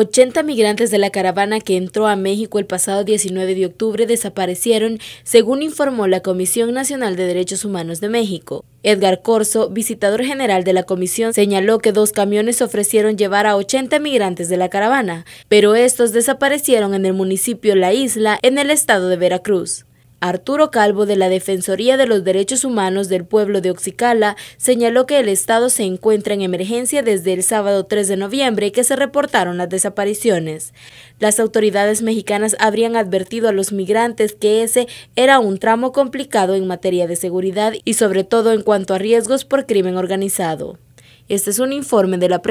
80 migrantes de la caravana que entró a México el pasado 19 de octubre desaparecieron, según informó la Comisión Nacional de Derechos Humanos de México. Edgar Corso, visitador general de la comisión, señaló que dos camiones ofrecieron llevar a 80 migrantes de la caravana, pero estos desaparecieron en el municipio La Isla, en el estado de Veracruz. Arturo Calvo de la Defensoría de los Derechos Humanos del pueblo de Oxicala señaló que el Estado se encuentra en emergencia desde el sábado 3 de noviembre que se reportaron las desapariciones. Las autoridades mexicanas habrían advertido a los migrantes que ese era un tramo complicado en materia de seguridad y sobre todo en cuanto a riesgos por crimen organizado. Este es un informe de la